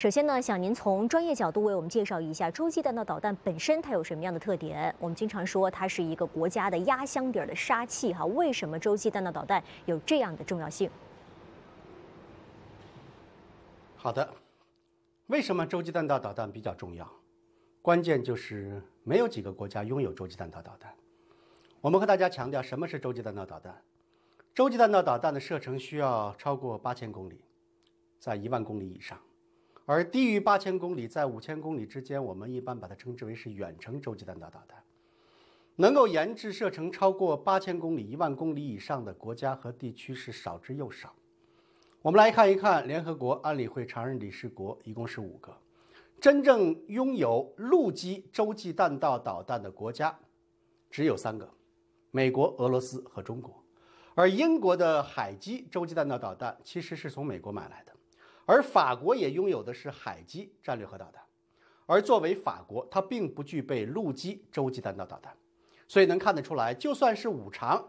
首先呢，想您从专业角度为我们介绍一下洲际弹道导弹本身它有什么样的特点？我们经常说它是一个国家的压箱底儿的杀器哈，为什么洲际弹道导弹有这样的重要性？好的，为什么洲际弹道导弹比较重要？关键就是没有几个国家拥有洲际弹道导弹。我们和大家强调什么是洲际弹道导弹？洲际弹道导弹的射程需要超过八千公里，在一万公里以上。而低于八千公里，在五千公里之间，我们一般把它称之为是远程洲际弹道导弹。能够研制射程超过八千公里、一万公里以上的国家和地区是少之又少。我们来看一看联合国安理会常任理事国一共是五个，真正拥有陆基洲际弹道导弹的国家只有三个：美国、俄罗斯和中国。而英国的海基洲际弹道导弹其实是从美国买来的。而法国也拥有的是海基战略核导弹，而作为法国，它并不具备陆基洲际弹道导弹，所以能看得出来，就算是五常，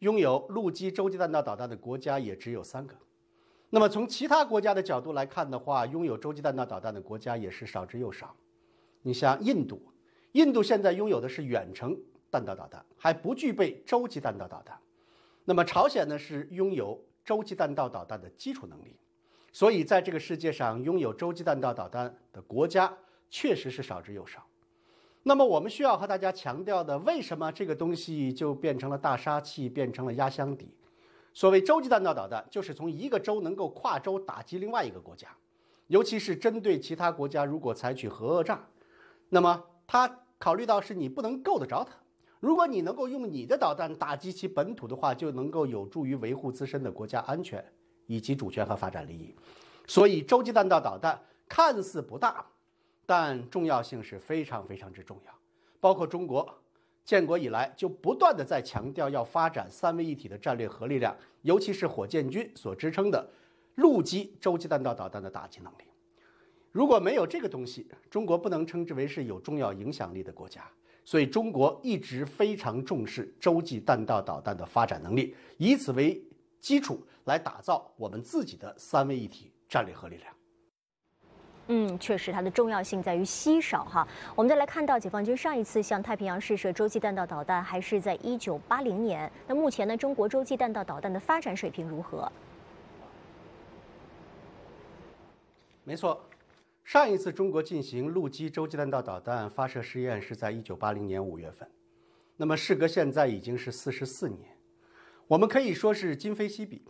拥有陆基洲际弹道导弹的国家也只有三个。那么从其他国家的角度来看的话，拥有洲际弹道导弹的国家也是少之又少。你像印度，印度现在拥有的是远程弹道导弹，还不具备洲际弹道导弹。那么朝鲜呢，是拥有洲际弹道导弹的基础能力。所以，在这个世界上，拥有洲际弹道导弹的国家确实是少之又少。那么，我们需要和大家强调的，为什么这个东西就变成了大杀器，变成了压箱底？所谓洲际弹道导弹，就是从一个洲能够跨洲打击另外一个国家，尤其是针对其他国家，如果采取核讹诈，那么它考虑到是你不能够得着它。如果你能够用你的导弹打击其本土的话，就能够有助于维护自身的国家安全。以及主权和发展利益，所以洲际弹道导弹看似不大，但重要性是非常非常之重要。包括中国建国以来就不断的在强调要发展三位一体的战略核力量，尤其是火箭军所支撑的陆基洲际弹道导弹的打击能力。如果没有这个东西，中国不能称之为是有重要影响力的国家。所以中国一直非常重视洲际弹道导弹的发展能力，以此为。基础来打造我们自己的三位一体战略核力量。嗯，确实，它的重要性在于稀少哈。我们再来看到解放军上一次向太平洋试射洲际弹道导弹，还是在1980年。那目前呢，中国洲际弹道导弹的发展水平如何？没错，上一次中国进行陆基洲际弹道导弹发射试验是在1980年5月份，那么事隔现在已经是44年。我们可以说是今非昔比。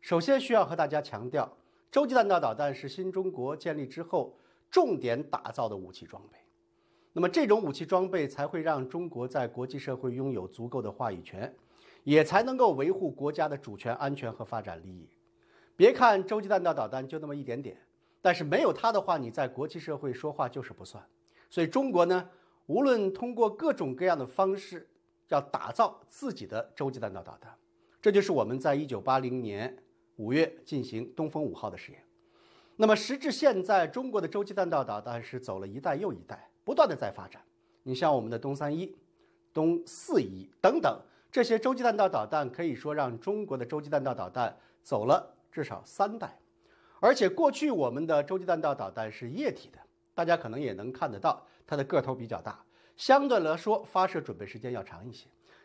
首先需要和大家强调，洲际弹道导弹是新中国建立之后重点打造的武器装备。那么这种武器装备才会让中国在国际社会拥有足够的话语权，也才能够维护国家的主权、安全和发展利益。别看洲际弹道导弹就那么一点点，但是没有它的话，你在国际社会说话就是不算。所以中国呢，无论通过各种各样的方式，要打造自己的洲际弹道导弹。这就是我们在一九八零年五月进行东风五号的实验。那么，时至现在，中国的洲际弹道导弹是走了一代又一代，不断的在发展。你像我们的东三一、东四一等等这些洲际弹道导弹，可以说让中国的洲际弹道导弹走了至少三代。而且，过去我们的洲际弹道导弹是液体的，大家可能也能看得到，它的个头比较大，相对来说发射准备时间要长一些。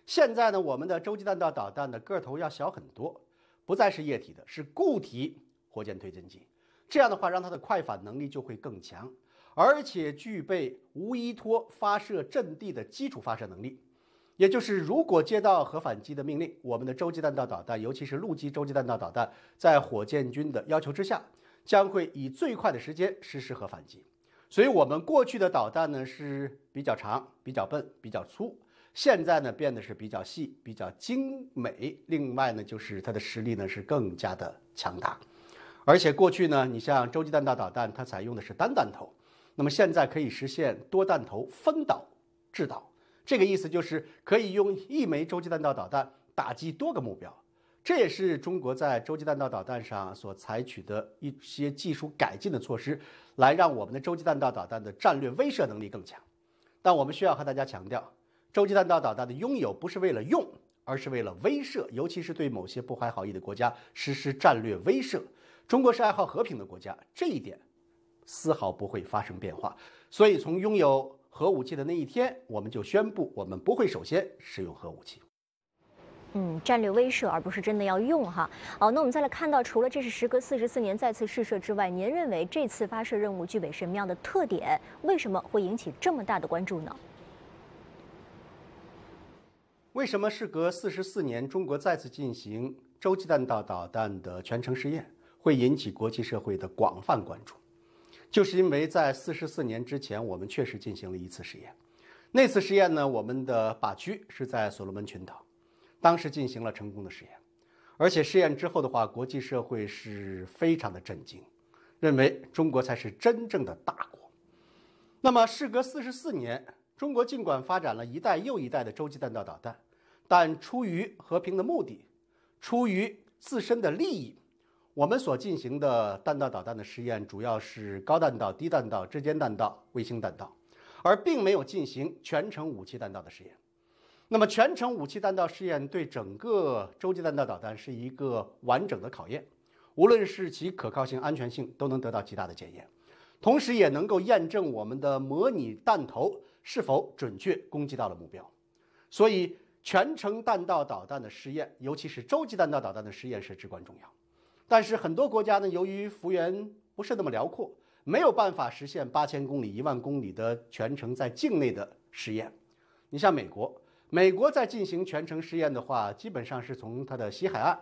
现在呢，我们的洲际弹道导弹的个头要小很多，不再是液体的，是固体火箭推进剂。这样的话，让它的快反能力就会更强，而且具备无依托发射阵地的基础发射能力。也就是，如果接到核反击的命令，我们的洲际弹道导弹，尤其是陆基洲际弹道导弹，在火箭军的要求之下，将会以最快的时间实施核反击。所以，我们过去的导弹呢是比较长、比较笨、比较粗。现在呢，变得是比较细、比较精美。另外呢，就是它的实力呢是更加的强大，而且过去呢，你像洲际弹道导弹，它采用的是单弹头，那么现在可以实现多弹头分导制导，这个意思就是可以用一枚洲际弹道导弹打击多个目标。这也是中国在洲际弹道导弹上所采取的一些技术改进的措施，来让我们的洲际弹道导弹的战略威慑能力更强。但我们需要和大家强调。洲际弹道导弹的拥有不是为了用，而是为了威慑，尤其是对某些不怀好意的国家实施战略威慑。中国是爱好和平的国家，这一点丝毫不会发生变化。所以，从拥有核武器的那一天，我们就宣布我们不会首先使用核武器。嗯，战略威慑而不是真的要用哈。哦，那我们再来看到，除了这是时隔四十四年再次试射之外，您认为这次发射任务具备什么样的特点？为什么会引起这么大的关注呢？为什么事隔四十四年，中国再次进行洲际弹道导弹的全程试验会引起国际社会的广泛关注？就是因为在四十四年之前，我们确实进行了一次试验。那次试验呢，我们的靶区是在所罗门群岛，当时进行了成功的试验，而且试验之后的话，国际社会是非常的震惊，认为中国才是真正的大国。那么事隔四十四年。中国尽管发展了一代又一代的洲际弹道导弹，但出于和平的目的，出于自身的利益，我们所进行的弹道导弹的试验主要是高弹道、低弹道之间弹道、卫星弹道，而并没有进行全程武器弹道的试验。那么，全程武器弹道试验对整个洲际弹道导弹是一个完整的考验，无论是其可靠性、安全性，都能得到极大的检验，同时也能够验证我们的模拟弹头。是否准确攻击到了目标？所以全程弹道导弹的试验，尤其是洲际弹道导弹的试验是至关重要。但是很多国家呢，由于幅员不是那么辽阔，没有办法实现八千公里、一万公里的全程在境内的试验。你像美国，美国在进行全程试验的话，基本上是从它的西海岸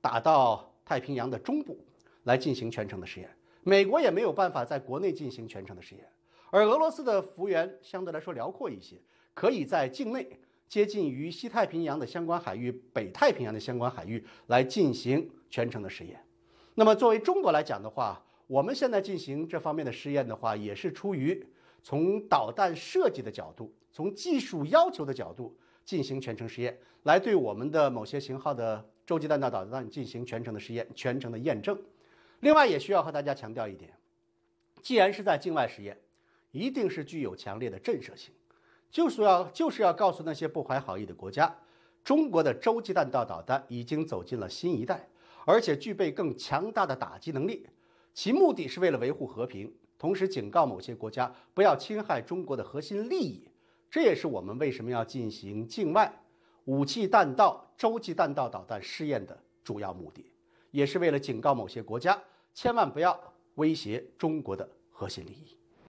打到太平洋的中部来进行全程的试验。美国也没有办法在国内进行全程的试验。而俄罗斯的幅员相对来说辽阔一些，可以在境内接近于西太平洋的相关海域、北太平洋的相关海域来进行全程的试验。那么，作为中国来讲的话，我们现在进行这方面的试验的话，也是出于从导弹设计的角度、从技术要求的角度进行全程试验，来对我们的某些型号的洲际弹道导弹进行全程的试验、全程的验证。另外，也需要和大家强调一点，既然是在境外实验，一定是具有强烈的震慑性，就是要就是要告诉那些不怀好意的国家，中国的洲际弹道导弹已经走进了新一代，而且具备更强大的打击能力。其目的是为了维护和平，同时警告某些国家不要侵害中国的核心利益。这也是我们为什么要进行境外武器弹道洲际弹道导弹试验的主要目的，也是为了警告某些国家千万不要威胁中国的核心利益。